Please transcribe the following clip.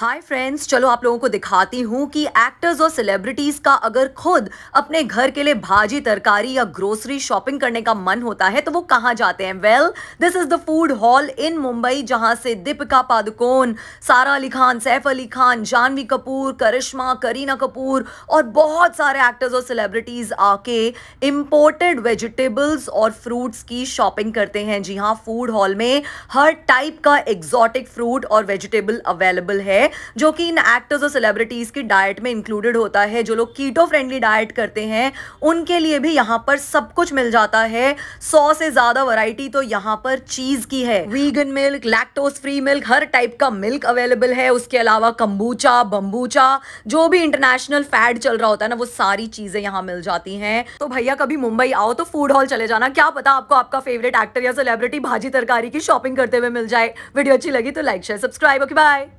hi friends चलो आप लोगों को दिखाती हूँ कि एक्टर्स और सेलिब्रिटीज़ का अगर खुद अपने घर के लिए भाजी तरकारी या ग्रोसरी शॉपिंग करने का मन होता है तो वो कहाँ जाते हैं well this is the food hall in Mumbai जहाँ से दीपिका पादुकोण सारा अली खान सैफ अली खान जानवी कपूर करिश्मा करीना कपूर और बहुत सारे एक्टर्स और सेलिब्रिटीज़ आके इम्पोर्टेड वेजिटेबल्स और फ्रूट्स की शॉपिंग करते हैं जी हाँ फूड हॉल में हर टाइप का एग्जॉटिक फ्रूट और वेजिटेबल अवेलेबल है है जो कि इन एक्टर्स और सेलिब्रिटीज़ की डाइट में इंक्लूडेड होता है जो लोग कीटो फ्रेंडली डाइट करते हैं उनके लिए भी यहाँ पर सब कुछ मिल जाता है सौ से ज़्यादा वराइटी तो यहाँ पर चीज़ की है vegan milk lactose free milk हर टाइप का मिल्क अवेलेबल है उसके अलावा कम्बूचा बम्बूचा जो भी इंटरनेशनल फैड चल रहा होता है ना वो सारी चीज़ें यहाँ मिल जाती हैं तो भैया कभी मुंबई आओ तो फूड हॉल चले जाना क्या पता आपको आपका फेवरेट एक्टर या सेलिब्रिटी भाजी तरकारी की शॉपिंग करते हुए मिल जाए वीडियो अच्छी लगी तो like share subscribe okay bye